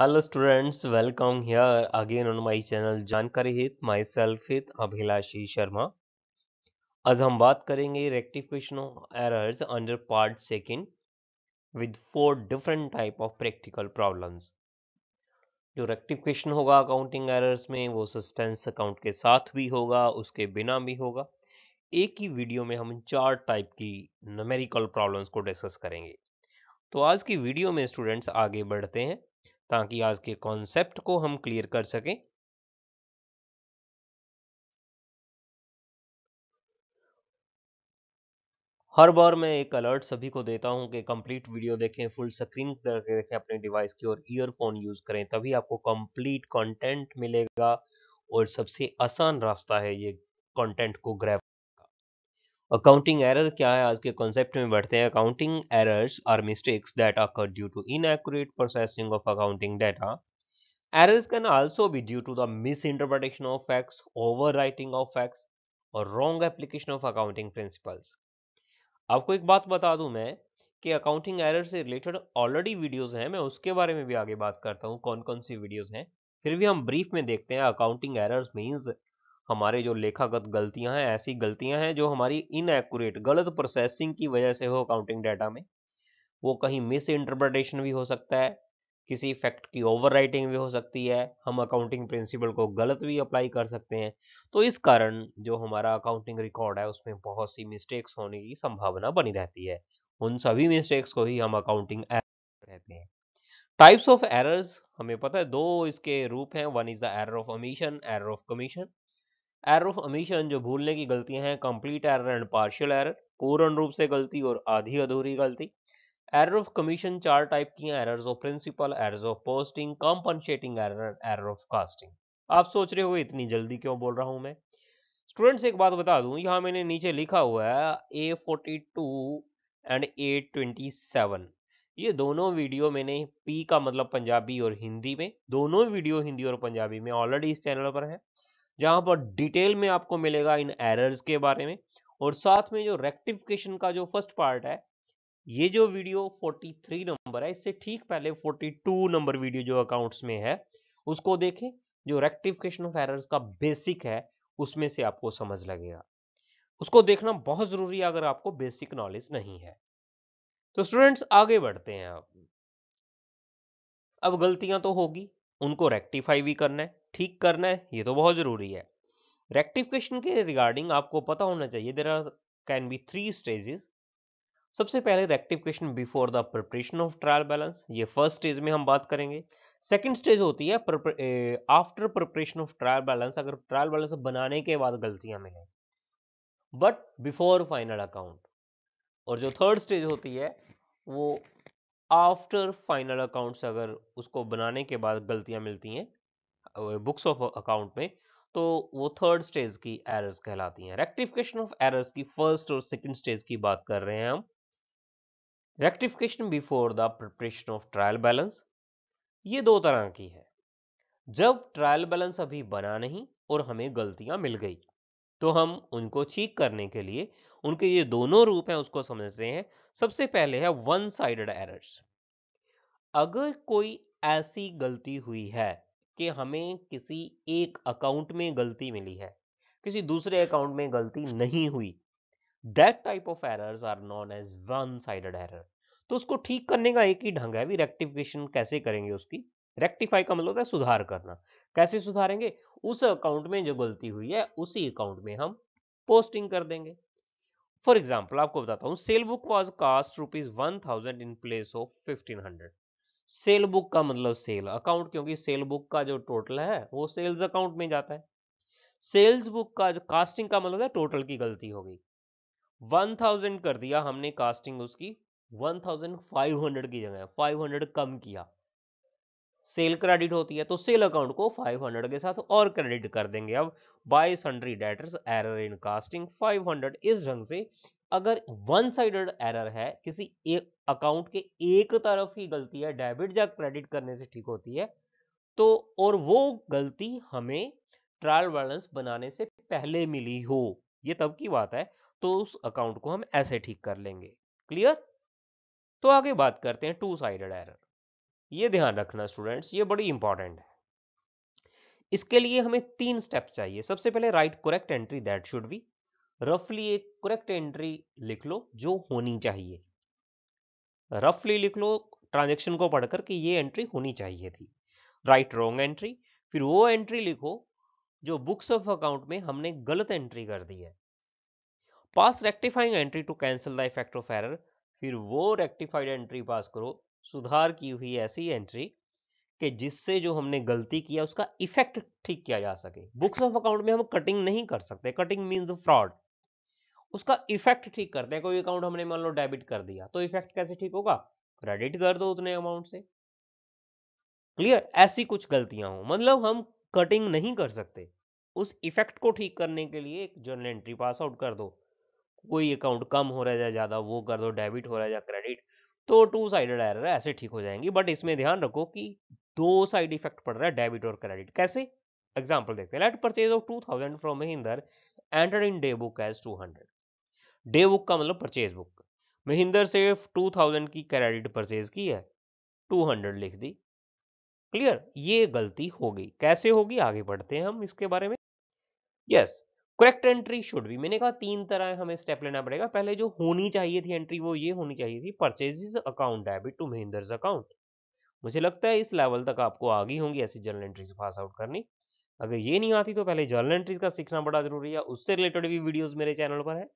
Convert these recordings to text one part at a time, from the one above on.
Hello students welcome here again on my channel जानकारी हित self हित अभिलाषी शर्मा आज हम बात करेंगे rectification errors under part second with four different type of practical problems जो रेक्टिफिकेशन होगा अकाउंटिंग एरर्स में वो सस्पेंस अकाउंट के साथ भी होगा उसके बिना भी होगा एक ही वीडियो में हम चार टाइप की नमेरिकल प्रॉब्लम्स को डिस्कस करेंगे तो आज की वीडियो में स्टूडेंट्स आगे बढ़ते हैं ताकि आज के कॉन्सेप्ट को हम क्लियर कर सकें हर बार मैं एक अलर्ट सभी को देता हूं कि कंप्लीट वीडियो देखें फुल स्क्रीन करके देखें अपने डिवाइस की और ईयरफोन यूज करें तभी आपको कंप्लीट कंटेंट मिलेगा और सबसे आसान रास्ता है ये कंटेंट को ग्रैप अकाउंटिंग एरर क्या है आज के कॉन्सेप्ट में बढ़ते हैं accounting errors are mistakes that occur due to inaccurate processing of accounting data errors can also be due to the miss the of facts overwriting of facts और wrong application of accounting principles आपको एक बात बता दूं मैं कि accounting error से related already videos हैं मैं उसके बारे में भी आगे बात करता हूं कौन कौन सी वीडियोस हैं फिर भी हम ब्रीफ में देखते हैं अकाउंटिंग एरर्स मीन्स हमारे जो लेखागत गलतियां हैं ऐसी गलतियां हैं जो हमारी इनएक्यूरेट गलत प्रोसेसिंग की वजह से हो अकाउंटिंग डाटा में वो कहीं मिस इंटरप्रटेशन भी हो सकता है किसी फैक्ट की ओवर राइटिंग भी हो सकती है हम अकाउंटिंग प्रिंसिपल को गलत भी अप्लाई कर सकते हैं तो इस कारण जो हमारा अकाउंटिंग रिकॉर्ड है उसमें बहुत सी मिस्टेक्स होने की संभावना बनी रहती है उन सभी मिस्टेक्स को ही हम अकाउंटिंग रहते हैं टाइप्स ऑफ एरर्स हमें पता है दो इसके रूप हैं one is the error of omission error of commission error of omission जो भूलने की गलतियां हैं complete error and partial error पूर्ण रूप से गलती और आधी अधूरी गलती एरर ऑफ कमीशन चार टाइप की हैं errors of principle errors of posting compensating error error of casting आप सोच रहे हो इतनी जल्दी क्यों बोल रहा हूं मैं स्टूडेंट्स एक बात बता दूं यहाँ मैंने नीचे लिखा हुआ है A forty two and A twenty seven ये दोनों वीडियो मैंने पी का मतलब पंजाबी और हिंदी में दोनों वीडियो हिंदी और पंजाबी में ऑलरेडी इस चैनल पर है जहां पर डिटेल में आपको मिलेगा इन एरर्स के बारे में और साथ में जो रेक्टिफिकेशन का जो फर्स्ट पार्ट है ये जो वीडियो 43 नंबर है इससे ठीक पहले 42 नंबर वीडियो जो अकाउंट्स में है उसको देखें जो रेक्टिफिकेशन ऑफ एरर्स का बेसिक है उसमें से आपको समझ लगेगा उसको देखना बहुत जरूरी है अगर आपको बेसिक नॉलेज नहीं है तो स्टूडेंट्स आगे बढ़ते हैं आप अब गलतियां तो होगी उनको रेक्टिफाई भी करना है ठीक करना है ये तो बहुत ज़रूरी है रेक्टिफिकेशन के रिगार्डिंग आपको पता होना चाहिए there are can be three stages सबसे पहले rectification before the preparation of trial balance ये फर्स्ट स्टेज में हम बात करेंगे सेकेंड स्टेज होती है after preparation of trial balance अगर ट्रायल बैलेंस बनाने के बाद गलतियां मिलें बट बिफोर फाइनल अकाउंट और जो थर्ड स्टेज होती है वो आफ्टर फाइनल अकाउंट्स अगर उसको बनाने के बाद गलतियां मिलती हैं बुक्स ऑफ अकाउंट में तो वो थर्ड स्टेज की एरर्स कहलाती हैं रेक्टिफिकेशन ऑफ एरर्स की फर्स्ट और सेकंड स्टेज की बात कर रहे हैं हम rectification before the preparation of trial balance ये दो तरह की है जब ट्रायल बैलेंस अभी बना नहीं और हमें गलतियां मिल गई तो हम उनको ठीक करने के लिए उनके ये दोनों रूप हैं उसको समझते हैं सबसे पहले है वन साइडेड एरर्स अगर कोई ऐसी गलती हुई है कि हमें किसी एक अकाउंट में गलती मिली है किसी दूसरे अकाउंट में गलती नहीं हुई that type of errors are known as one sided error तो उसको ठीक करने का एक ही ढंग है भी रेक्टिफिकेशन कैसे करेंगे उसकी रेक्टिफाई का मतलब होता है सुधार करना कैसे सुधारेंगे उस अकाउंट में जो गलती हुई है उसी अकाउंट में हम पोस्टिंग कर देंगे फॉर एग्जाम्पल आपको बताता हूँ sale book was cast rupees one thousand in place of fifteen hundred sale book का मतलब सेल अकाउंट क्योंकि सेल बुक का जो टोटल है वो सेल्स अकाउंट में जाता है सेल्स बुक का जो कास्टिंग का मतलब है टोटल की गलती हो गई वन थाउजेंड कर दिया हमने कास्टिंग उसकी वन थाउजेंड फाइव हंड्रेड की जगह फाइव हंड्रेड कम किया सेल क्रेडिट होती है तो सेल अकाउंट को 500 के साथ और क्रेडिट कर देंगे अब by sundry debtors error in casting 500 इस ढंग से अगर वन साइडेड एरर है किसी एक अकाउंट के एक तरफ ही गलती है डेबिट या क्रेडिट करने से ठीक होती है तो और वो गलती हमें ट्रायल बैलेंस बनाने से पहले मिली हो ये तब की बात है तो उस अकाउंट को हम ऐसे ठीक कर लेंगे क्लियर तो आगे बात करते हैं टू साइडेड एरर ये ध्यान रखना स्टूडेंट्स ये बड़ी इंपॉर्टेंट है इसके लिए हमें तीन स्टेप चाहिए सबसे पहले write correct entry that should be रफली एक करेक्ट एंट्री लिख लो जो होनी चाहिए रफली लिख लो ट्रांजेक्शन को पढ़कर कि ये एंट्री होनी चाहिए थी राइट रॉन्ग एंट्री फिर वो एंट्री लिखो जो बुक्स ऑफ अकाउंट में हमने गलत एंट्री कर दी है pass rectifying entry to cancel the effect of error फिर वो रेक्टिफाइड एंट्री पास करो सुधार की हुई ऐसी एंट्री कि जिससे जो हमने गलती किया उसका इफेक्ट ठीक किया जा सके बुक्स ऑफ अकाउंट में हम कटिंग नहीं कर सकते कटिंग मीन्स फ्रॉड उसका इफेक्ट ठीक करते हैं कोई अकाउंट हमने मान लो डेबिट कर दिया तो इफेक्ट कैसे ठीक होगा क्रेडिट कर दो उतने अमाउंट से क्लियर ऐसी कुछ गलतियां हो मतलब हम कटिंग नहीं कर सकते उस इफेक्ट को ठीक करने के लिए एक जर्नल एंट्री पास आउट कर दो कोई अकाउंट कम हो रहा है ज़्यादा वो कर दो डेबिट हो रहा है या क्रेडिट तो टू साइडेड एरर है ऐसे ठीक हो जाएंगी बट इसमें ध्यान रखो कि दो साइड इफेक्ट पड़ रहा है डेबिट और क्रेडिट कैसे एग्जाम्पल देखते हैं let purchase of two thousand from Mahinder enter in day book as two hundred day book का मतलब परचेज बुक महिंदर से टू थाउजेंड की क्रेडिट परचेज की है टू हंड्रेड लिख दी क्लियर ये गलती होगी कैसे होगी आगे बढ़ते हैं हम इसके बारे में yes yes, correct entry should भी मैंने कहा तीन तरह हमें स्टेप लेना पड़ेगा पहले जो होनी चाहिए थी एंट्री वो ये होनी चाहिए थी purchase account debit to Mahinder's account मुझे लगता है इस लेवल तक आपको आ गई होंगी ऐसी जर्नल एंट्रीज पास आउट करनी अगर ये नहीं आती तो पहले जर्नल एंट्रीज का सीखना बड़ा जरूरी है उससे रिलेटेड भी वीडियोज मेरे चैनल पर है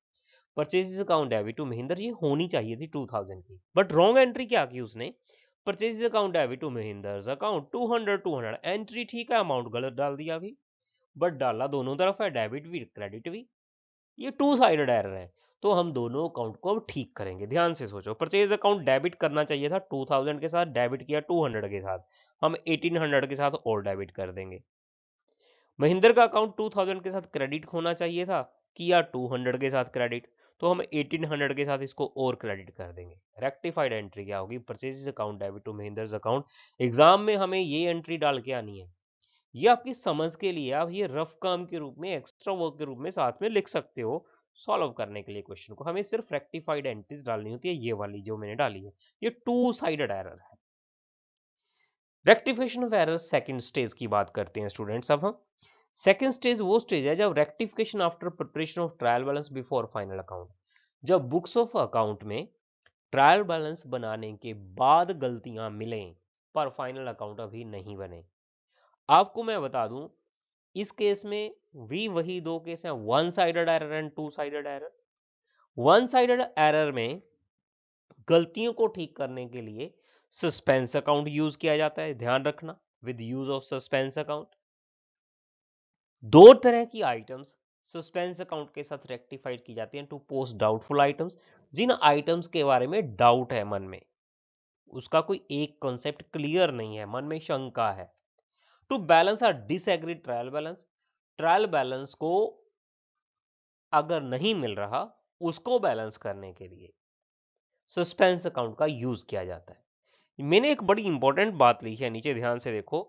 purchase account debit to Mahinder ये होनी चाहिए थी टू थाउजेंड की बट रॉन्ग एंट्री क्या की उसने purchase account debit to Mahinder's account two hundred two hundred entry ठीक है अमाउंट गलत डाल दिया अभी बट डाला दोनों तरफ है डेबिट भी क्रेडिट भी ये टू साइडेड एरर है तो हम दोनों अकाउंट को अब ठीक करेंगे ध्यान से सोचो परचेज अकाउंट डेबिट करना चाहिए था 2000 के साथ डेबिट किया 200 के साथ हम 1800 के साथ और डेबिट कर देंगे महिंद्र का अकाउंट 2000 के साथ क्रेडिट होना चाहिए था किया 200 के साथ क्रेडिट तो हम 1800 के साथ इसको और क्रेडिट कर देंगे रेक्टिफाइड एंट्री क्या होगी purchase account debit to Mahinder account exam में हमें ये एंट्री डाल के आनी है ये आपकी समझ के लिए आप ये रफ काम के रूप में एक्स्ट्रा वर्क के रूप में साथ में लिख सकते हो सॉल्व करने के लिए क्वेश्चन को हमें सिर्फ रेक्टिफाइड एंट्रीज डालनी होती है ये वाली जो मैंने डाली है ये टू साइडेड एरर है rectification of error second stage की बात करते हैं स्टूडेंट्स अब हम सेकेंड स्टेज वो स्टेज है जब rectification after preparation of trial balance before final account जब बुक्स ऑफ अकाउंट में ट्रायल बैलेंस बनाने के बाद गलतियां मिलें पर फाइनल अकाउंट अभी नहीं बने आपको मैं बता दूं इस केस में भी वही दो केस हैं one sided error and two sided error one sided error में गलतियों को ठीक करने के लिए सस्पेंस अकाउंट यूज किया जाता है ध्यान रखना with use of suspense account दो तरह की आइटम्स सस्पेंस अकाउंट के साथ रेक्टिफाइड की जाती हैं टू पोस्ट डाउटफुल आइटम्स जिन आइटम्स के बारे में डाउट है मन में उसका कोई एक कॉन्सेप्ट क्लियर नहीं है मन में शंका है to balance or disagree trial balance trial balance को अगर नहीं मिल रहा उसको बैलेंस करने के लिए सस्पेंस अकाउंट का यूज किया जाता है मैंने एक बड़ी इंपॉर्टेंट बात ली है नीचे ध्यान से देखो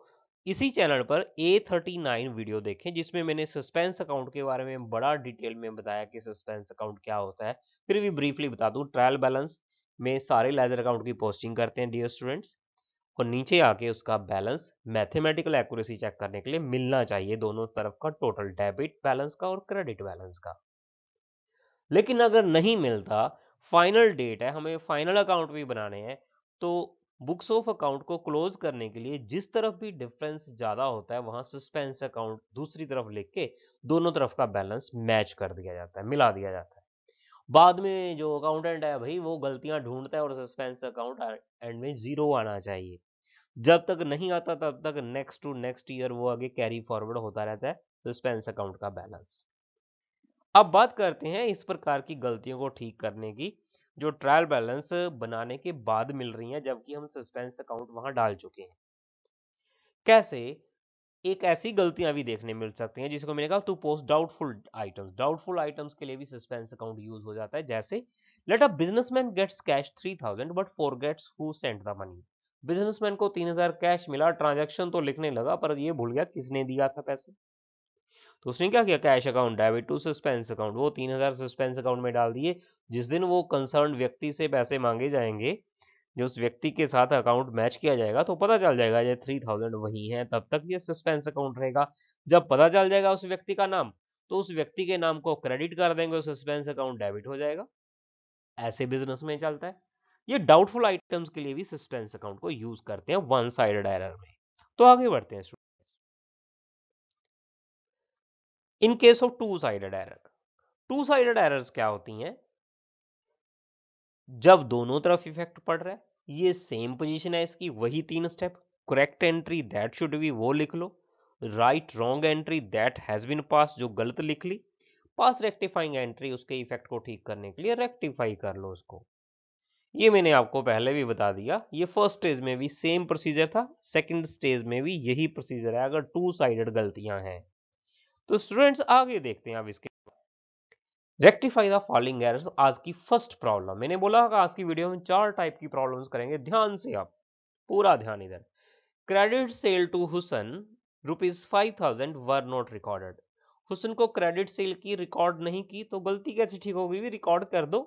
इसी चैनल पर ए थर्टी नाइन वीडियो देखें जिसमें मैंने सस्पेंस अकाउंट के बारे में बड़ा डिटेल में बताया कि सस्पेंस अकाउंट क्या होता है फिर भी ब्रीफली बता दूं ट्रायल बैलेंस में सारे लेजर अकाउंट की पोस्टिंग करते हैं डियर स्टूडेंट्स और नीचे आके उसका बैलेंस मैथमेटिकल एक्यूरेसी चेक करने के लिए मिलना चाहिए दोनों तरफ का टोटल डेबिट बैलेंस का और क्रेडिट बैलेंस का लेकिन अगर नहीं मिलता फाइनल डेट है हमें फाइनल अकाउंट भी बनाने हैं तो बुक्स ऑफ अकाउंट को क्लोज करने के लिए जिस तरफ भी डिफरेंस ज्यादा होता है वहां सस्पेंस अकाउंट दूसरी तरफ लिख के दोनों तरफ का बैलेंस मैच कर दिया जाता है मिला दिया जाता है बाद में जो अकाउंटेंट है भाई वो गलतियां ढूंढता है और सस्पेंस अकाउंट एंड में जीरो आना चाहिए जब तक नहीं आता तब तक नेक्स्ट टू नेक्स्ट ईयर वो आगे कैरी फॉरवर्ड होता रहता है सस्पेंस अकाउंट का बैलेंस अब बात करते हैं इस प्रकार की गलतियों को ठीक करने की जो ट्रायल बैलेंस बनाने के बाद मिल रही है जबकि हम सस्पेंस अकाउंट वहां डाल चुके हैं कैसे एक ऐसी गलतियां भी देखने मिल सकती हैं जिसको मैंने कहा to post doubtful items doubtful items के लिए भी सस्पेंस अकाउंट यूज हो जाता है जैसे let a businessman gets cash three thousand but forgets who sent the money businessman को तीन हजार कैश मिला ट्रांजैक्शन तो लिखने लगा पर ये भूल गया किसने दिया था पैसे तो उसने क्या किया cash account debit to suspense account वो तीन हजार सस्पेंस अकाउंट में डाल दिए जिस दिन वो कंसर्न व्यक्ति से पैसे मांगे जाएंगे जो उस व्यक्ति के साथ अकाउंट मैच किया जाएगा तो पता चल जाएगा ये थ्री थाउजेंड वही है तब तक ये सस्पेंस अकाउंट रहेगा जब पता चल जाएगा उस व्यक्ति का नाम तो उस व्यक्ति के नाम को क्रेडिट कर देंगे सस्पेंस अकाउंट डेबिट हो जाएगा ऐसे बिजनेस में चलता है ये डाउटफुल आइटम्स के लिए भी सस्पेंस अकाउंट को यूज करते हैं वन साइडेड एरर में तो आगे बढ़ते हैं students in case of two sided error two sided errors क्या होती हैं जब दोनों तरफ इफेक्ट पड़ रहा है ये सेम पोजीशन है इसकी वही तीन step correct entry that should be वो लिख लो write wrong entry that has been pass जो गलत लिख ली पास रेक्टिफाइंग एंट्री उसके इफेक्ट को ठीक करने के लिए रेक्टिफाई कर लो उसको ये मैंने आपको पहले भी बता दिया ये फर्स्ट स्टेज में भी सेम प्रोसीजर था सेकंड स्टेज में भी यही प्रोसीजर है अगर टू साइडेड गलतियां हैं तो स्टूडेंट्स आगे देखते हैं अब इसके रेक्टिफाई द फॉलिंग एरर्स आज की फर्स्ट प्रॉब्लम मैंने बोला आज की वीडियो में चार टाइप की प्रॉब्लम करेंगे ध्यान से आप पूरा ध्यान इधर credit sale to Husan rupees five thousand were not recorded Husan को क्रेडिट सेल की रिकॉर्ड नहीं की तो गलती कैसे ठीक होगी भी रिकॉर्ड कर दो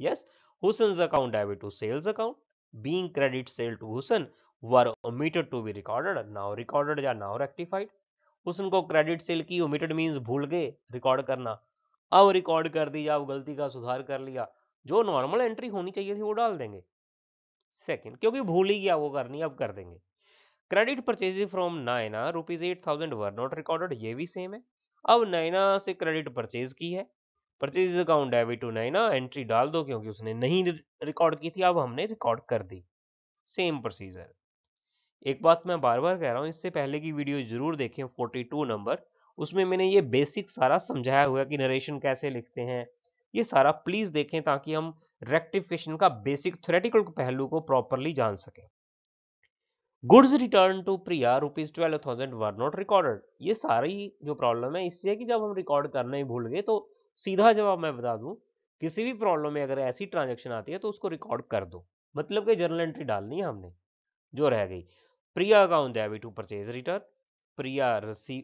yes yes? Husan's account debit to sales account, being credit sale to Husan were omitted to be recorded, now recorded या now rectified. हुसन को क्रेडिट सेल की omitted means भूल गए रिकॉर्ड करना अब रिकॉर्ड कर दी या गलती का सुधार कर लिया जो नॉर्मल एंट्री होनी चाहिए थी वो डाल देंगे सेकंड क्योंकि भूल ही गया वो करनी अब कर देंगे credit purchase from Naina rupees eight thousand were not recorded ये भी सेम है अब नाइना से क्रेडिट परचेज की है purchase account debit to Naina entry डाल दो क्योंकि उसने नहीं रिकॉर्ड की थी अब हमने रिकॉर्ड कर दी सेम प्रोसीजर एक बात मैं बार बार कह रहा हूँ इससे पहले की वीडियो जरूर देखें 42 नंबर उसमें मैंने ये बेसिक सारा समझाया हुआ कि नरेशन कैसे लिखते हैं ये सारा प्लीज देखें ताकि हम रेक्टिफिकेशन का बेसिक थ्रेटिकल पहलू को प्रॉपरली जान सकें goods return to Priya rupees twelve thousand were not recorded ये सारी जो प्रॉब्लम है इससे कि जब हम रिकॉर्ड करना ही भूल गए तो सीधा जवाब मैं बता दूं किसी भी प्रॉब्लम में अगर ऐसी ट्रांजेक्शन आती है तो उसको रिकॉर्ड कर दो मतलब कि जर्नल एंट्री डालनी है हमने जो रह गई प्रिया अकाउंट है अभी टू परचेज रिटर्न प्रिया रसी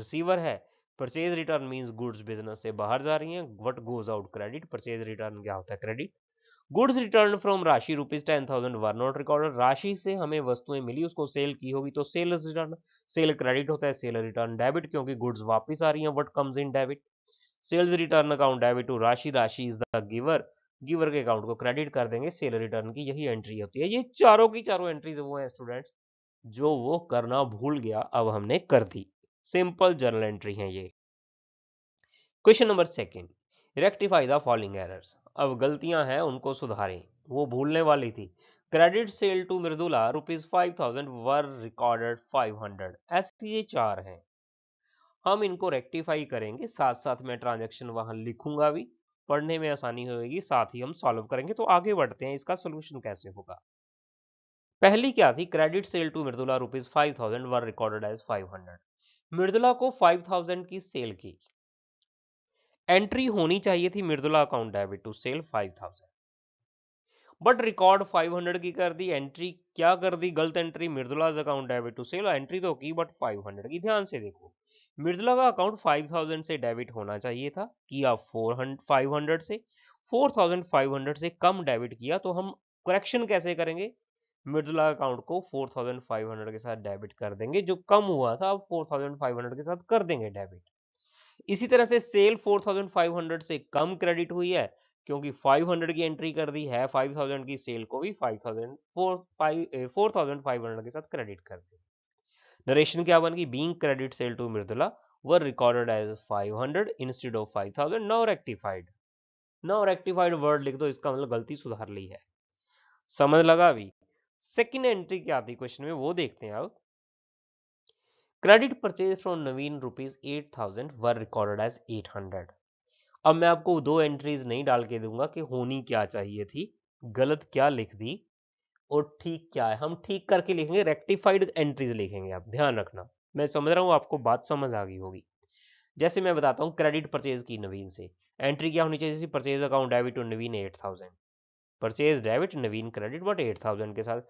रिसीवर है purchase return means goods business से बाहर जा रही हैं what goes out credit purchase return क्या होता है credit goods return from Rashi rupees ten thousand were not record Rashi से हमें वस्तुएं मिली उसको सेल की होगी तो सेल रिटर्न सेल क्रेडिट होता है सेल रिटर्न डेबिट क्योंकि गुड्स वापस आ रही हैं what comes in debit sales return account debit to तो Rashi Rashi is the giver giver के अकाउंट को क्रेडिट कर देंगे सेल रिटर्न की यही एंट्री होती है ये चारों की चारों एंट्रीज वो हैं स्टूडेंट्स जो वो करना भूल गया अब हमने कर दी सिंपल जर्नल एंट्री है ये question number second rectify the following errors अब गलतियां हैं उनको सुधारें वो भूलने वाली थी credit sale to Mridula rupees five thousand were recorded five hundred ऐसे ये चार हैं हम इनको रेक्टिफाई करेंगे साथ साथ मैं ट्रांजेक्शन वहां लिखूंगा भी पढ़ने में आसानी होगी साथ ही हम सॉल्व करेंगे तो आगे बढ़ते हैं इसका सोल्यूशन कैसे होगा पहली क्या थी credit sale to Mridula rupees five thousand were recorded as five hundred Mridula को फाइव थाउजेंड की सेल की एंट्री होनी चाहिए थी Mridula account debit to sale five thousand but record five hundred की कर दी एंट्री क्या कर दी गलत entry Mridula's account debit to sale entry तो की बट फाइव हंड्रेड की ध्यान से देखो मिर्जला का अकाउंट 5000 से डेबिट होना चाहिए था किया 400 500 से 4500 से कम डेबिट किया तो हम करेक्शन कैसे करेंगे मिर्जला अकाउंट को 4500 के साथ डेबिट कर देंगे जो कम हुआ था अब 4500 के साथ कर देंगे डेबिट इसी तरह से सेल 4500 से कम क्रेडिट हुई है क्योंकि 500 की एंट्री कर दी है 5000 की सेल को भी 5000 4500 के साथ क्रेडिट कर देंगे नरेशन क्या बन गई being credit sale to Mridula were recorded as 500 instead of 5000 no rectified no rectified word लिख दो इसका मतलब गलती सुधार ली है समझ लगा अभी सेकेंड एंट्री क्या आती क्वेश्चन में वो देखते हैं अब credit purchase from Naveen rupees eight thousand were recorded as eight hundred अब मैं आपको दो एंट्रीज नहीं डाल के दूंगा कि होनी क्या चाहिए थी गलत क्या लिख दी और ठीक क्या है हम ठीक करके लिखेंगे रेक्टिफाइड एंट्रीज लिखेंगे आप ध्यान रखना मैं समझ रहा हूँ आपको बात समझ आ गई होगी जैसे मैं बताता हूँ क्रेडिट परचेज की नवीन से एंट्री क्या होनी चाहिए purchase account debit to Naveen eight thousand purchase debit Naveen credit but eight thousand के साथ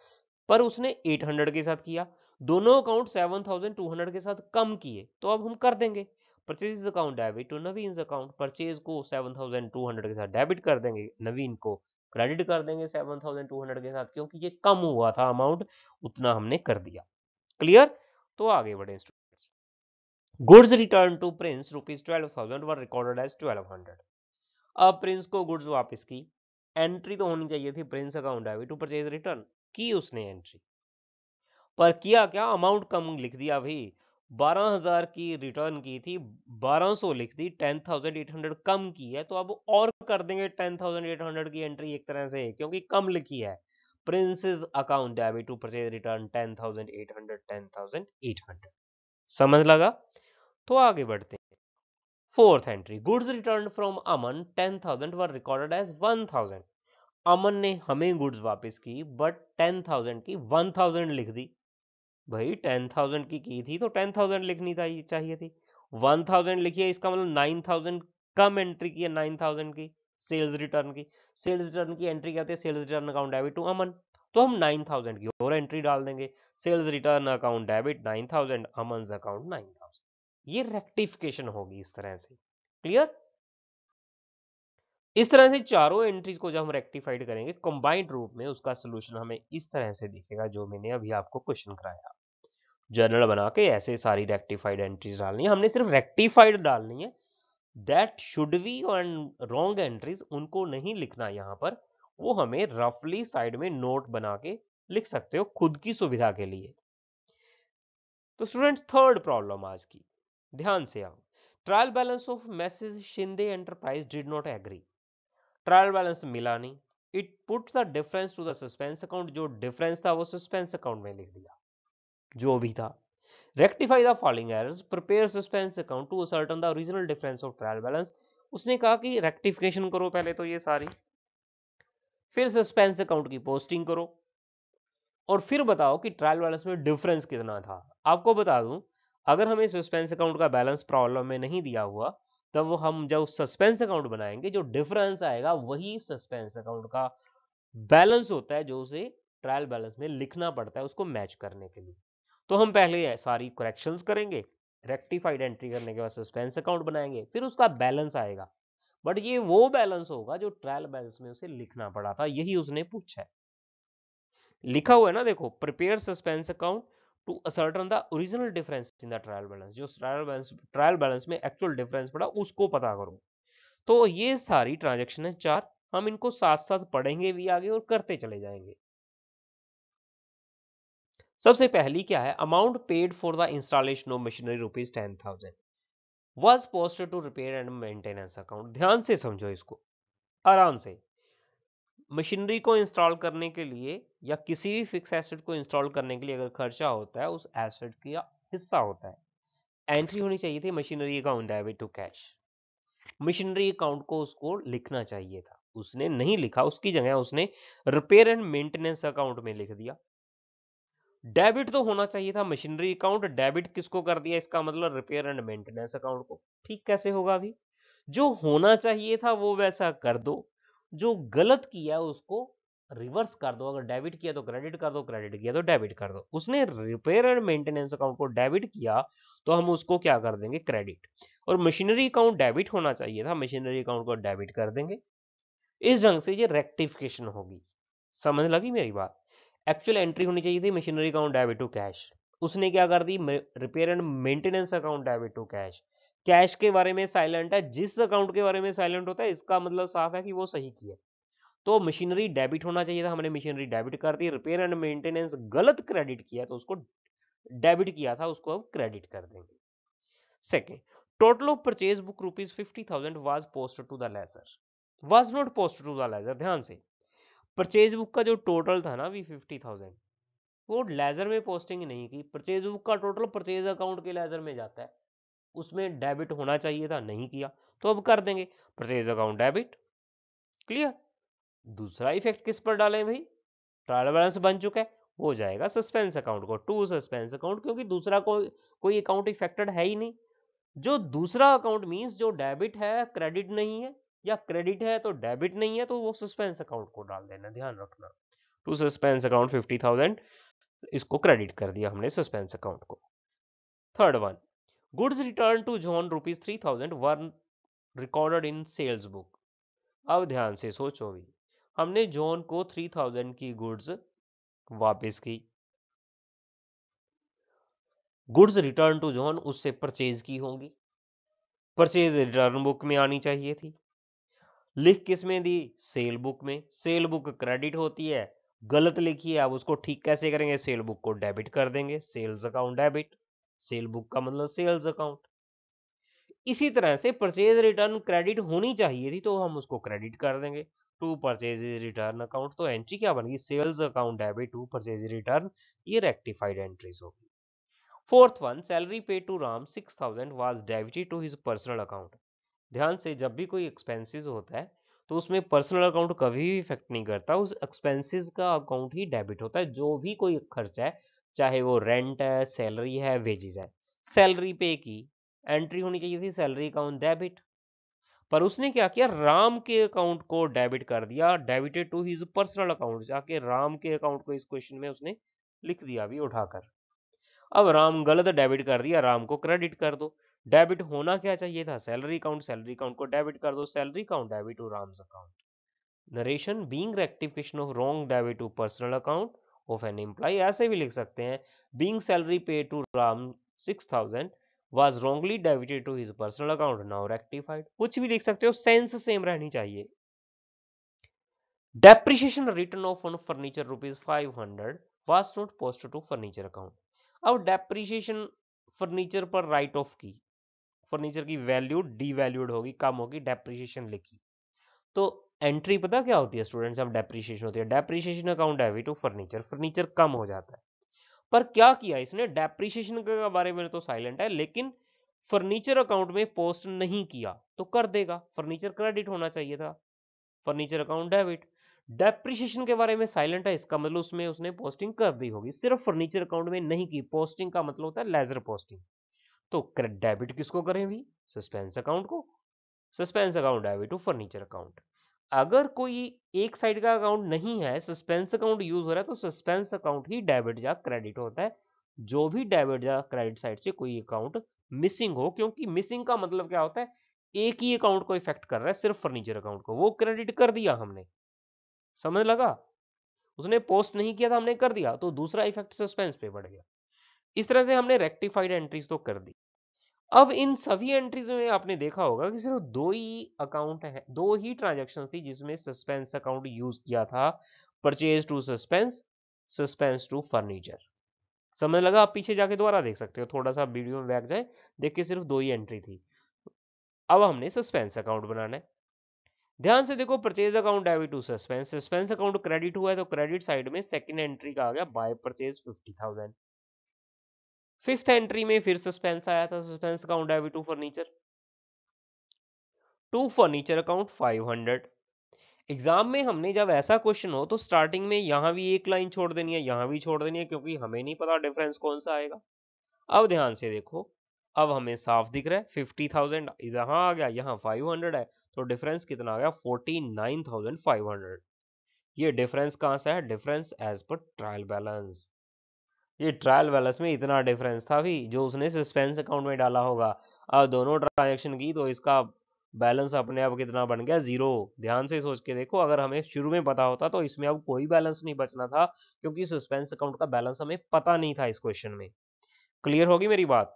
पर उसने एट हंड्रेड के साथ किया दोनों account seven thousand two hundred के साथ कम किए तो अब हम कर देंगे purchase account debit to Naveen account purchase को सेवन थाउजेंड टू हंड्रेड के साथ डेबिट कर देंगे नवीन को क्रेडिट कर देंगे सेवन थाउजेंड टू हंड्रेड के साथ क्योंकि ये कम हुआ था अमाउंट उतना हमने कर दिया क्लियर तो आगे बढ़े students goods return to Prince rupees twelve thousand were recorded as twelve hundred अब प्रिंस को गुड्स वापस की एंट्री तो होनी चाहिए थी Prince account debit to purchase return की उसने एंट्री पर किया क्या अमाउंट कम लिख दिया भी 12000 की रिटर्न की थी 1200 लिख दी 10800 कम की है तो अब और कर देंगे टेन थाउजेंड एट हंड्रेड की एंट्री एक तरह से क्योंकि कम लिखी है Prince's account debit to purchase return ten thousand eight hundred ten thousand eight hundred समझ लगा तो आगे बढ़ते हैं fourth entry goods return from Aman ten thousand were recorded as one thousand Aman ने हमें गुड्स वापस की बट टेन थाउजेंड की वन थाउजेंड लिख दी भाई टेन थाउजेंड की की थी तो टेन थाउजेंड लिखनी चाहिए थी वन थाउजेंड लिखी है इसका मतलब नाइन थाउजेंड कम एंट्री की है नाइन थाउजेंड की सेल्स रिटर्न की सेल्स रिटर्न की एंट्री क्या होती है sales return account debit to Aman तो हम नाइन थाउजेंड की और एंट्री डाल देंगे sales return account debit nine thousand Aman account nine thousand ये रेक्टिफिकेशन होगी इस तरह से क्लियर इस तरह से चारों एंट्रीज को जब हम रेक्टिफाइड करेंगे कंबाइंड रूप में उसका सोल्यूशन हमें इस तरह से दिखेगा जो मैंने अभी आपको क्वेश्चन कराया जर्नल बना के ऐसे सारी रेक्टिफाइड एंट्रीज डालनी है हमने सिर्फ रेक्टिफाइड डालनी है that should be and wrong entries उनको नहीं लिखना यहाँ पर वो हमें रफली साइड में नोट बना के लिख सकते हो खुद की सुविधा के लिए तो स्टूडेंट्स थर्ड प्रॉब्लम आज की ध्यान से आओ trial balance of Messrs Shinde enterprise did not agree trial balance मिला नहीं it put the difference to the suspense account जो डिफरेंस था वो सस्पेंस अकाउंट में लिख दिया जो भी था rectify the following errors prepare suspense account to ascertain the original difference of trial balance उसने कहा कि रेक्टिफिकेशन करो पहले तो ये सारी फिर सस्पेंस अकाउंट की पोस्टिंग करो और फिर बताओ कि ट्रायल बैलेंस में डिफरेंस कितना था आपको बता दूं अगर हमें सस्पेंस अकाउंट का बैलेंस प्रॉब्लम में नहीं दिया हुआ तब वो हम जब सस्पेंस अकाउंट बनाएंगे जो डिफरेंस आएगा वही सस्पेंस अकाउंट का बैलेंस होता है जो उसे ट्रायल बैलेंस में लिखना पड़ता है उसको मैच करने के लिए तो हम पहले सारी करेक्शन करेंगे रेक्टिफाइड एंट्री करने के बाद सस्पेंस अकाउंट बनाएंगे फिर उसका बैलेंस आएगा बट ये वो बैलेंस होगा जो ट्रायल बैलेंस में उसे लिखना पड़ा था यही उसने पूछा है लिखा हुआ है ना देखो prepare suspense account to ascertain the original difference in the trial balance जो ट्रायल बैलेंस ट्रायल बैलेंस में एक्चुअल डिफरेंस पड़ा उसको पता करो तो ये सारी ट्रांजेक्शन है चार हम इनको साथ साथ पढ़ेंगे भी आगे और करते चले जाएंगे सबसे पहली क्या है amount paid for the installation of machinery rupees ten thousand was post to repair and maintenance account ध्यान से समझो इसको आराम से मशीनरी को इंस्टॉल करने के लिए या किसी भी फिक्स एसेट को इंस्टॉल करने के लिए अगर खर्चा होता है उस एसेट का हिस्सा होता है एंट्री होनी चाहिए थी machinery account debit to cash machinery account को उसको लिखना चाहिए था उसने नहीं लिखा उसकी जगह उसने रिपेयर एंड मेंटेनेंस अकाउंट में लिख दिया डेबिट तो होना चाहिए था मशीनरी अकाउंट डेबिट किसको कर दिया इसका मतलब रिपेयर एंड मेंटेनेंस अकाउंट को ठीक कैसे होगा अभी जो होना चाहिए था वो वैसा कर दो जो गलत किया उसको रिवर्स कर दो अगर डेबिट किया तो क्रेडिट कर दो क्रेडिट किया तो डेबिट कर दो उसने रिपेयर एंड मेंटेनेंस अकाउंट को डेबिट किया तो हम उसको क्या कर देंगे क्रेडिट और मशीनरी अकाउंट डेबिट होना चाहिए था मशीनरी अकाउंट को डेबिट कर देंगे इस ढंग से ये रेक्टिफिकेशन होगी समझ लगी मेरी बात एक्चुअल एंट्री होनी चाहिए थी machinery account debit to cash उसने क्या कर दी repair and maintenance account debit to cash cash के बारे में साइलेंट है जिस अकाउंट के बारे में साइलेंट होता है इसका मतलब साफ है कि वो सही किया तो मशीनरी डेबिट होना चाहिए था हमने मशीनरी डेबिट कर दी रिपेयर एंड मेंटेनेंस गलत क्रेडिट किया तो उसको डेबिट किया था उसको अब क्रेडिट कर देंगे second total of purchase book rupees fifty thousand was post to the ledger was not post to the ledger ध्यान से परचेज बुक का जो टोटल था ना अभी फिफ्टी थाउजेंड वो लेज़र में पोस्टिंग नहीं की परचेज बुक का टोटल परचेज अकाउंट के लेज़र में जाता है उसमें डेबिट होना चाहिए था नहीं किया तो अब कर देंगे परचेज अकाउंट डेबिट क्लियर दूसरा इफेक्ट किस पर डालें भाई ट्रायल बैलेंस बन चुका है हो जाएगा सस्पेंस अकाउंट को टू सस्पेंस अकाउंट क्योंकि दूसरा को, कोई अकाउंट इफेक्टेड है ही नहीं जो दूसरा अकाउंट मीन्स जो डेबिट है क्रेडिट नहीं है या क्रेडिट है तो डेबिट नहीं है तो वो सस्पेंस अकाउंट को डाल देना ध्यान रखना टू तो सस्पेंस अकाउंट फिफ्टी थाउजेंड इसको क्रेडिट कर दिया हमने सस्पेंस अकाउंट को third one goods return to John rupees three thousand one recorded in sales book अब ध्यान से सोचो भी हमने जॉन को थ्री थाउजेंड की गुड्स वापस की गुड्स रिटर्न टू जॉन उससे परचेज की होंगी परचेज रिटर्न बुक में आनी चाहिए थी लिख किस में दी सेल बुक में सेल बुक क्रेडिट होती है गलत लिखी है आप उसको ठीक कैसे करेंगे सेल बुक को डेबिट कर देंगे sales account debit sale book का मतलब सेल्स अकाउंट इसी तरह से परचेज रिटर्न क्रेडिट होनी चाहिए थी तो हम उसको क्रेडिट कर देंगे टू परचेज रिटर्न अकाउंट तो एंट्री क्या बनेगी sales account debit to purchase return ये रेक्टिफाइड एंट्रीज होगी fourth one salary pay to Ram six thousand was debited to his personal account ध्यान से जब भी कोई एक्सपेंसेस होता है तो उसमें पर्सनल अकाउंट कभी भी इफेक्ट नहीं करता उस एक्सपेंसेस का अकाउंट ही डेबिट होता है जो भी कोई खर्चा है चाहे वो रेंट है सैलरी है वेजेस है सैलरी पे की एंट्री होनी चाहिए थी सैलरी अकाउंट डेबिट पर उसने क्या किया राम के अकाउंट को डेबिट कर दिया debited to his personal account जाके राम के अकाउंट को इस क्वेश्चन में उसने लिख दिया भी उठाकर अब राम गलत डेबिट कर दिया राम को क्रेडिट कर दो डेबिट होना क्या चाहिए था सैलरी अकाउंट सैलरी अकाउंट को डेबिट कर दो salary account debit to Ram's account narration being rectification of wrong debit to personal account of an employ ऐसे भी लिख सकते हैं being salary pay to Ram six thousand was wrongly debited to his personal account now rectified कुछ भी लिख सकते हो सेंस सेम रहनी चाहिए depreciation written off on furniture rupees five hundred was not post to furniture account अब depreciation furniture पर write off की फर्नीचर की वैल्यू डीवैल्यूड होगी कम होगी डेप्रिसिएशन लिखी तो एंट्री पता क्या होती है स्टूडेंट्स अब डेप्रिसिएशन होती है डेप्रिसिएशन अकाउंट है टू फर्नीचर फर्नीचर कम हो जाता है पर क्या किया इसने डेप्रिशिएशन के बारे में तो साइलेंट है लेकिन फर्नीचर अकाउंट में पोस्ट नहीं किया तो कर देगा फर्नीचर क्रेडिट होना चाहिए था फर्नीचर अकाउंट डेबिट डेप्रिशिएशन के बारे में साइलेंट है इसका मतलब उसमें उसने पोस्टिंग कर दी होगी सिर्फ फर्नीचर अकाउंट में नहीं की पोस्टिंग का मतलब होता है लेजर पोस्टिंग तो डेबिट किसको करें भी सस्पेंस अकाउंट को suspense account debit to furniture account अगर कोई एक साइड का अकाउंट नहीं है सस्पेंस अकाउंट यूज हो रहा है तो सस्पेंस अकाउंट ही डेबिट या क्रेडिट होता है जो भी डेबिट या क्रेडिट साइड से कोई अकाउंट मिसिंग हो क्योंकि मिसिंग का मतलब क्या होता है एक ही अकाउंट को इफेक्ट कर रहा है सिर्फ फर्नीचर अकाउंट को वो क्रेडिट कर दिया हमने समझ लगा उसने पोस्ट नहीं किया था हमने कर दिया तो दूसरा इफेक्ट सस्पेंस पे बढ़ गया इस तरह से हमने रेक्टिफाइड एंट्रीज तो कर दी अब इन सभी एंट्रीज में आपने देखा होगा कि सिर्फ दो ही अकाउंट है दो ही ट्रांजेक्शन थी जिसमें सस्पेंस अकाउंट यूज किया था purchase to suspense suspense to furniture समझ लगा आप पीछे जाके दोबारा देख सकते हो थोड़ा सा वीडियो में बैक जाए देख के सिर्फ दो ही एंट्री थी अब हमने सस्पेंस अकाउंट बनाना है ध्यान से देखो purchase account debit to suspense suspense account credit हुआ है तो क्रेडिट साइड में सेकंड एंट्री का आ गया by purchase fifty thousand fifth entry में फिर सस्पेंस आया था सस्पेंस अकाउंट है to furniture to furniture account 500 exam में हमने जब ऐसा क्वेश्चन हो तो स्टार्टिंग में यहां भी एक लाइन छोड़ देनी है यहां भी छोड़ देनी है क्योंकि हमें नहीं पता डिफरेंस कौन सा आएगा अब ध्यान से देखो अब हमें साफ दिख रहा है फिफ्टी थाउजेंड यहां आ गया यहाँ फाइव हंड्रेड है तो डिफरेंस कितना आ गया forty nine thousand five hundred ये डिफरेंस कहां से है difference as per trial balance ये ट्रायल बैलेंस में इतना डिफरेंस था भी जो उसने सस्पेंस अकाउंट में डाला होगा अब दोनों ट्रांजेक्शन की तो इसका बैलेंस अपने आप कितना बन गया जीरो ध्यान से सोच के देखो अगर हमें शुरू में पता होता तो इसमें अब कोई बैलेंस नहीं बचना था क्योंकि सस्पेंस अकाउंट का बैलेंस हमें पता नहीं था इस क्वेश्चन में क्लियर होगी मेरी बात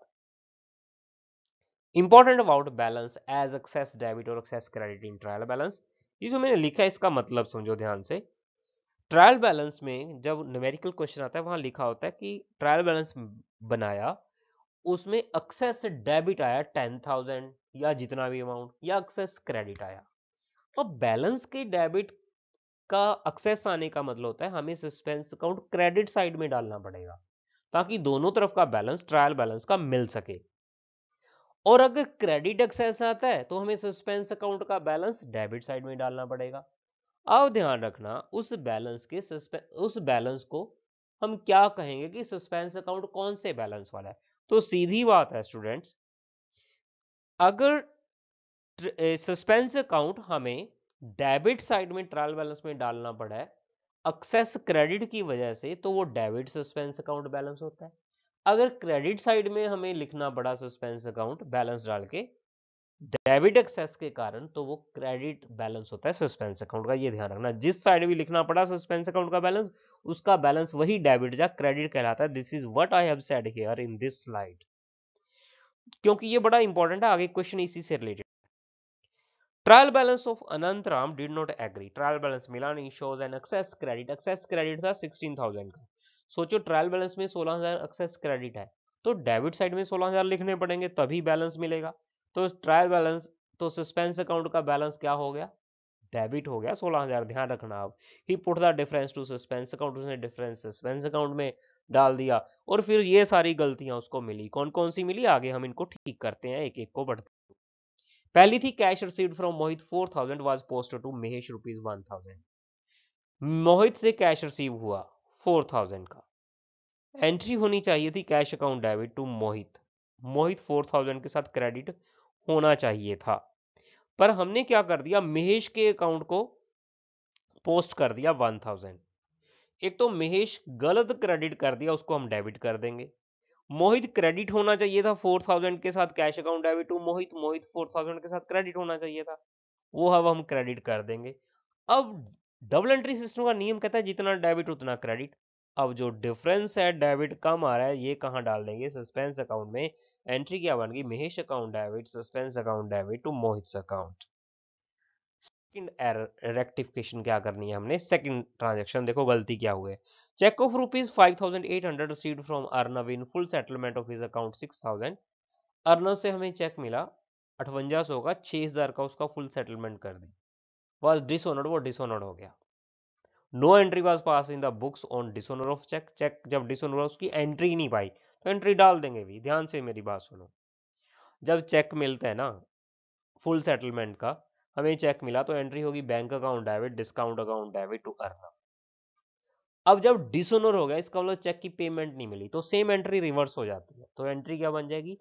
important about balance as excess debit और excess credit in trial balance ये जो मैंने लिखा है इसका मतलब समझो ध्यान से ट्रायल बैलेंस में जब न्यूमेरिकल क्वेश्चन आता है वहां लिखा होता है कि ट्रायल बैलेंस बनाया उसमें एक्सेस डेबिट आया टेन थाउजेंड या जितना भी अमाउंट या एक्सेस क्रेडिट आया तो बैलेंस के डेबिट का एक्सेस आने का मतलब होता है हमें सस्पेंस अकाउंट क्रेडिट साइड में डालना पड़ेगा ताकि दोनों तरफ का बैलेंस ट्रायल बैलेंस का मिल सके और अगर क्रेडिट एक्सेस आता है तो हमें सस्पेंस अकाउंट का बैलेंस डेबिट साइड में डालना पड़ेगा अब ध्यान रखना उस बैलेंस के उस बैलेंस को हम क्या कहेंगे कि सस्पेंस अकाउंट कौन से बैलेंस वाला है तो सीधी बात है स्टूडेंट्स अगर सस्पेंस अकाउंट हमें डेबिट साइड में ट्रायल बैलेंस में डालना पड़ा है एक्सेस क्रेडिट की वजह से तो वो डेबिट सस्पेंस अकाउंट बैलेंस होता है अगर क्रेडिट साइड में हमें लिखना पड़ा सस्पेंस अकाउंट बैलेंस डाल के डेबिट एक्सेस के कारण तो वो क्रेडिट बैलेंस होता है सस्पेंस अकाउंट का ये ध्यान रखना जिस साइड भी लिखना पड़ा सस्पेंस अकाउंट का बैलेंस उसका बैलेंस वही डेबिट या क्रेडिट कहलाता है this is what I have said here in this slide क्योंकि ये बड़ा इंपॉर्टेंट है आगे क्वेश्चन इसी से related trial balance of Anant Ram did not agree trial balance मिला नहीं shows an excess credit excess credit था 16000 का सोचो ट्रायल बैलेंस में 16000 एक्सेस क्रेडिट है तो डेबिट साइड में 16000 लिखने पड़ेंगे तभी बैलेंस मिलेगा तो ट्रायल बैलेंस तो सस्पेंस अकाउंट का बैलेंस क्या हो गया डेबिट हो गया सोलह हजार ध्यान रखना आप he put the difference to suspense account उसने डिफरेंस सस्पेंस अकाउंट में डाल दिया और फिर ये सारी गलतियां उसको मिली कौन कौन सी मिली आगे हम इनको ठीक करते हैं एक एक को बढ़ते पहली थी cash received from Mohit four thousand was post to Mahesh rupees one thousand Mohit से कैश रिसीव हुआ फोर थाउजेंड का एंट्री होनी चाहिए थी cash account debit to Mohit Mohit four thousand के साथ क्रेडिट होना चाहिए था पर हमने क्या कर दिया महेश के अकाउंट को पोस्ट कर दिया वन थाउजेंड एक तो महेश गलत क्रेडिट कर दिया उसको हम डेबिट कर देंगे मोहित क्रेडिट होना चाहिए था फोर थाउजेंड के साथ cash account debit to Mohit Mohit four thousand के साथ क्रेडिट होना चाहिए था वो अब हम क्रेडिट कर देंगे अब डबल एंट्री सिस्टम का नियम कहता है जितना डेबिट उतना क्रेडिट अब जो डिफरेंस है डेबिट कम आ रहा है ये कहां डाल देंगे सस्पेंस अकाउंट में एंट्री क्या बनेगी Mahesh account debit suspense account debit to Mohit account second error rectification क्या करनी है हमने सेकंड ट्रांजैक्शन देखो गलती क्या हुई cheque of rupees five thousand eight hundred receive from Arnav in full settlement of his account six thousand Arnav से हमें चेक मिला अठवंजा सौ का छह हज़ार का उसका फुल सेटलमेंट कर दी वॉज डिसऑनर्ड वो डिसऑनर्ड हो गया no entry was pass in the books on dishonour of cheque cheque जब डिसऑनर उसकी एंट्री नहीं पाई एंट्री डाल देंगे भी ध्यान से मेरी बात सुनो जब चेक मिलता है ना फुल सेटलमेंट का हमें चेक मिला तो एंट्री होगी bank account debit discount account debit to अर्न अब जब डिसोनर हो गया इसका मतलब चेक की पेमेंट नहीं मिली तो सेम एंट्री रिवर्स हो जाती है तो एंट्री क्या बन जाएगी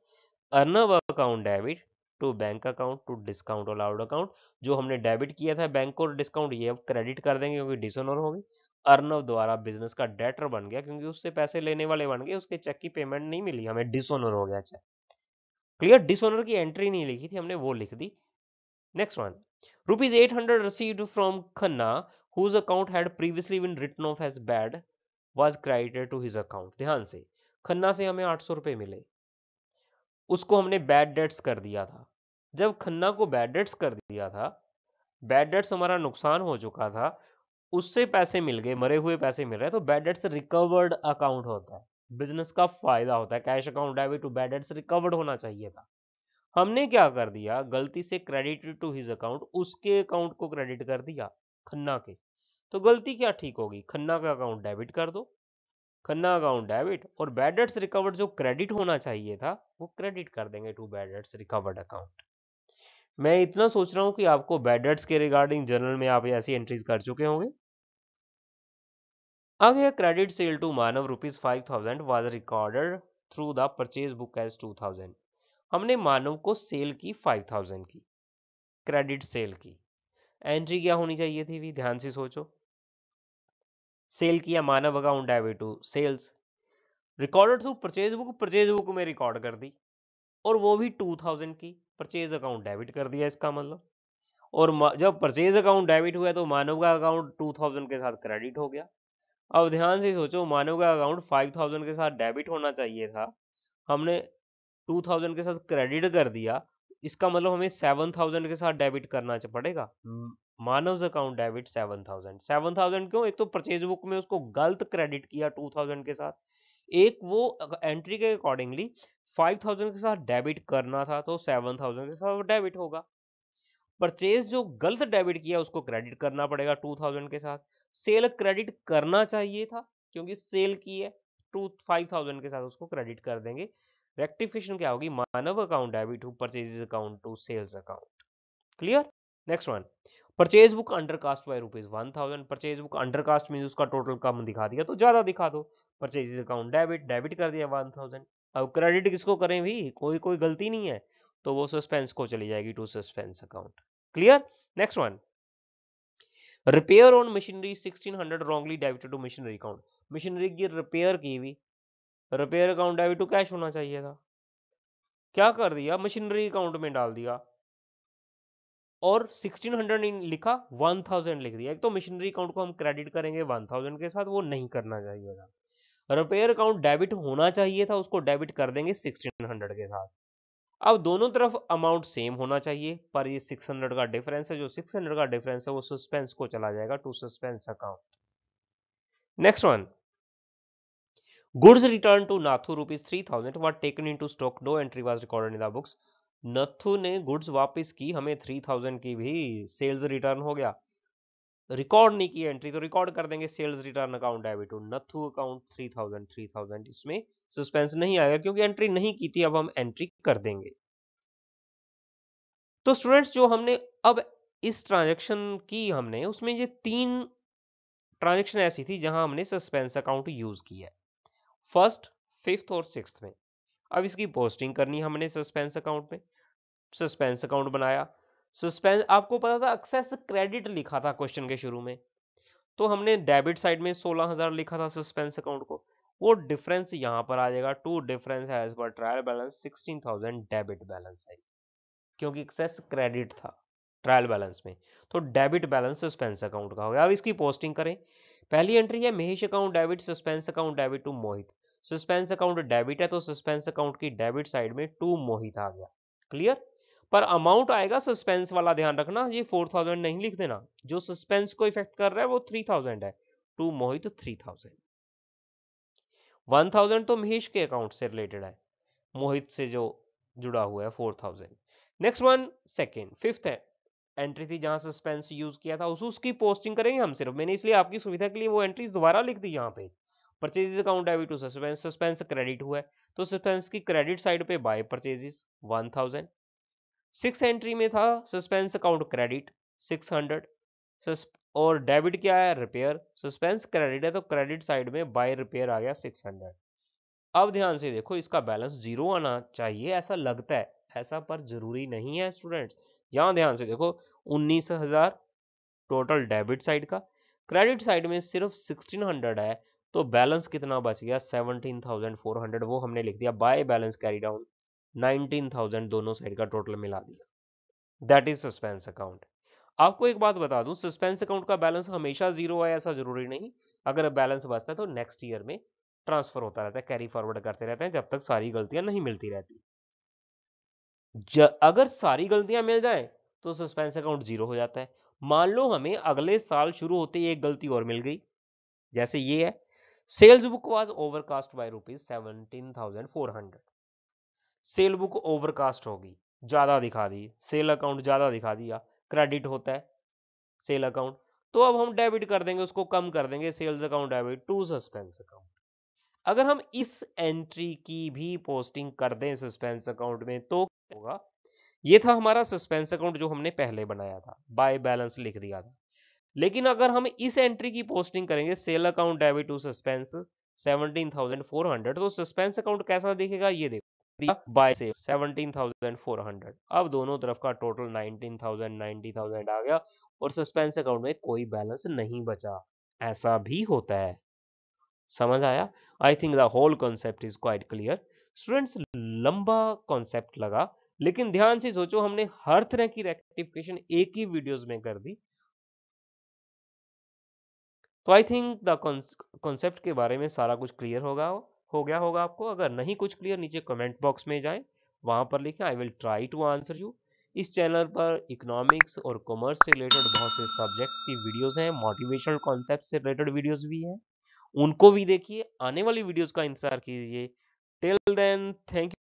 Arnav account debit to bank account to discount allowed account जो हमने डेबिट किया था बैंक को डिस्काउंट ये अब क्रेडिट कर देंगे क्योंकि डिसोनर होगी अर्नव द्वारा बिजनेस का डेटर बन गया क्योंकि उससे पैसे लेने वाले बन गए उसके चेक की पेमेंट नहीं मिली हमें डिसोनर हो गया चेक क्लियर डिसोनर की एंट्री नहीं लिखी थी हमने वो लिख दी next one rupees eight hundred receive from Khanna whose account had previously been written off as bad was credited to his account ध्यान से खन्ना से हमें आठ सौ रुपये मिले उसको हमने बैड डेट्स कर दिया था जब खन्ना को बैड डेट्स कर दिया था बैड डेट्स हमारा नुकसान हो चुका था उससे पैसे मिल गए मरे हुए पैसे मिल रहे हैं तो बैड डेट्स रिकवर्ड अकाउंट होता है बिजनेस का फायदा होता है cash account debit to bad debts recovered होना चाहिए था हमने क्या कर दिया गलती से क्रेडिट टू हिज अकाउंट उसके अकाउंट को क्रेडिट कर दिया खन्ना के तो गलती क्या ठीक होगी खन्ना का अकाउंट डेबिट कर दो खन्ना अकाउंट डेबिट और बैड डेट्स रिकवर्ड जो क्रेडिट होना चाहिए था वो क्रेडिट कर देंगे to bad debts recovered account मैं इतना सोच रहा हूँ कि आपको बैड डेट्स के रिगार्डिंग जर्नल में आप ऐसी एंट्रीज कर चुके होंगे अब यह credit sale to Manav rupees five thousand was recorded through the purchase book as two thousand हमने मानव को सेल की फाइव थाउजेंड की क्रेडिट सेल की एंट्री क्या होनी चाहिए थी भी ध्यान से सोचो सेल किया Manav account debit to sales recorded through purchase book purchase book में रिकॉर्ड कर दी और वो भी टू थाउजेंड की परचेज अकाउंट डेबिट कर दिया इसका मतलब और जब परचेज अकाउंट डेबिट हुआ तो मानव का अकाउंट टू थाउजेंड के साथ क्रेडिट हो गया अब ध्यान से सोचो मानव का अकाउंट फाइव थाउजेंड के साथ डेबिट होना चाहिए था हमने टू थाउजेंड के साथ क्रेडिट कर दिया इसका मतलब हमें सेवन थाउजेंड के साथ डेबिट करना पड़ेगा हम्म। Manav account debit seven thousand seven thousand क्यों एक तो परचेज बुक में उसको गलत क्रेडिट किया टू थाउजेंड के साथ एक वो एंट्री के अकॉर्डिंगली फाइव थाउजेंड के साथ डेबिट करना था तो सेवन थाउजेंड के साथ डेबिट होगा परचेज जो गलत डेबिट किया उसको क्रेडिट करना पड़ेगा टू थाउजेंड के साथ सेल क्रेडिट करना चाहिए था क्योंकि सेल की है टू फाइव थाउजेंड के साथ उसको क्रेडिट कर देंगे रेक्टिफिकेशन क्या होगी Manav account debit to purchase account to sales account clear next one purchase book under cast by rupees one thousand purchase book under cast mean उसका टोटल कम दिखा दिया तो ज्यादा दिखा दो परचेज अकाउंट डेबिट डेबिट कर दिया वन थाउजेंड अब क्रेडिट किसको करें भी कोई कोई गलती नहीं है तो वो सस्पेंस को चली जाएगी to suspense account clear next one repair on machinery 1600 wrongly debited to machinery account machinery की रिपेयर की हुई repair account debit to cash होना चाहिए था क्या कर दिया मशीनरी अकाउंट में डाल दिया और 1600 लिखा 1000 लिख दिया एक तो मशीनरी अकाउंट को हम क्रेडिट करेंगे 1000 के साथ वो नहीं करना चाहिए था रिपेयर अकाउंट डेबिट होना चाहिए था उसको डेबिट कर देंगे 1600 के साथ अब दोनों तरफ अमाउंट सेम होना चाहिए पर ये 600 का डिफरेंस है जो 600 का डिफरेंस है वो सस्पेंस को चला जाएगा to suspense account next one goods return to Nathu rupees three thousand what taken into stock no entry was recorded in the books Nathu ने गुड्स वापस की हमें थ्री थाउजेंड की भी सेल्स रिटर्न हो गया रिकॉर्ड नहीं की एंट्री तो रिकॉर्ड कर देंगे sales return account debit to Nathu account three thousand three thousand इसमें सस्पेंस नहीं आएगा क्योंकि एंट्री नहीं की थी अब हम एंट्री कर देंगे तो स्टूडेंट्स जो हमने अब इस ट्रांजेक्शन की हमने उसमें ये तीन ट्रांजेक्शन ऐसी थी जहां हमने सस्पेंस अकाउंट यूज किया है फर्स्ट फिफ्थ और सिक्स में अब इसकी पोस्टिंग करनी हमने सस्पेंस अकाउंट में सस्पेंस अकाउंट बनाया सस्पेंस आपको पता था एक्सेस क्रेडिट लिखा था क्वेश्चन के शुरू में तो हमने डेबिट साइड में सोलह हजार लिखा था सस्पेंस अकाउंट को वो डिफरेंस यहाँ पर आ जाएगा टू डिफरेंस है as per trial balance sixteen thousand debit balance है क्योंकि एक्सेस क्रेडिट था ट्रायल बैलेंस में तो डेबिट बैलेंस सस्पेंस अकाउंट का हो गया अब इसकी पोस्टिंग करें पहली एंट्री है Mahesh account debit suspense account debit to Mohit suspense account debit है तो सस्पेंस अकाउंट की डेबिट साइड में टू मोहित आ गया क्लियर पर अमाउंट आएगा सस्पेंस वाला ध्यान रखना ये फोर थाउजेंड नहीं लिख देना जो सस्पेंस को इफेक्ट कर रहा है वो थ्री थाउजेंड है to Mohit three thousand one thousand तो महेश के अकाउंट से रिलेटेड है मोहित से जो जुड़ा हुआ है four thousand next one second fifth है एंट्री थी जहां सस्पेंस यूज किया था उस उसकी पोस्टिंग करेंगे हम सिर्फ मैंने इसलिए आपकी सुविधा के लिए वो एंट्रीज दोबारा लिख दी यहाँ पे purchases account debit to suspense suspense credit हुआ है तो सस्पेंस की क्रेडिट साइड पे by purchases one thousand six entry में था suspense account credit six hundred और डेबिट क्या है रिपेयर सस्पेंस क्रेडिट है तो क्रेडिट साइड में बाय रिपेयर आ गया सिक्स हंड्रेड अब ध्यान से देखो इसका बैलेंस जीरो आना चाहिए ऐसा लगता है ऐसा पर जरूरी नहीं है स्टूडेंट्स यहाँ ध्यान से देखो उन्नीस हजार टोटल डेबिट साइड का क्रेडिट साइड में सिर्फ सिक्सटीन हंड्रेड है तो बैलेंस कितना बच गया सेवनटीन थाउजेंड फोर हंड्रेड वो हमने लिख दिया by balance carry down nineteen thousand दोनों साइड का टोटल मिला दिया दैट इज सस्पेंस अकाउंट आपको एक बात बता दूं सस्पेंस अकाउंट का बैलेंस हमेशा जीरो है ऐसा जरूरी नहीं अगर बैलेंस बचता है तो नेक्स्ट ईयर में ट्रांसफर होता रहता है कैरी फॉरवर्ड करते रहते हैं जब तक सारी गलतियां नहीं मिलती रहती अगर सारी गलतियां मिल जाए तो सस्पेंस अकाउंट जीरो हो जाता है मान लो हमें अगले साल शुरू होते ही एक गलती और मिल गई जैसे ये है sales book was overcast by rupees seventeen thousand four hundred sale book overcast होगी ज्यादा दिखा दी सेल अकाउंट ज्यादा दिखा दिया क्रेडिट होता है सेल अकाउंट तो अब हम डेबिट कर देंगे उसको कम कर देंगे sales account debit to suspense account अगर हम इस एंट्री की भी पोस्टिंग कर दें सस्पेंस अकाउंट में तो होगा ये था हमारा सस्पेंस अकाउंट जो हमने पहले बनाया था बाय बैलेंस लिख दिया था लेकिन अगर हम इस एंट्री की पोस्टिंग करेंगे sale account debit to suspense 17,400 तो सस्पेंस अकाउंट कैसा दिखेगा ये देखो दिया बाय से 17,400 अब दोनों तरफ का टोटल 19,000 90,000 आ गया और सस्पेंस अकाउंट में कोई बैलेंस नहीं बचा ऐसा भी होता है समझ आया I think the whole concept is quite clear students लंबा कॉन्सेप्ट लगा लेकिन ध्यान से सोचो हमने हर तरह की रेक्टिफिकेशन एक ही वीडियोस में कर दी तो आई थिंक द कॉन्सेप्ट के बारे में सारा कुछ क्लियर होगा हो। हो गया होगा आपको अगर नहीं कुछ क्लियर नीचे कमेंट बॉक्स में जाएं वहां पर लिखें I will try to answer you इस चैनल पर इकोनॉमिक्स और कॉमर्स से रिलेटेड बहुत से सब्जेक्ट्स की वीडियोस हैं मोटिवेशनल कॉन्सेप्ट से रिलेटेड वीडियोस भी हैं उनको भी देखिए आने वाली वीडियोस का इंतजार कीजिए टिल देन थैंक यू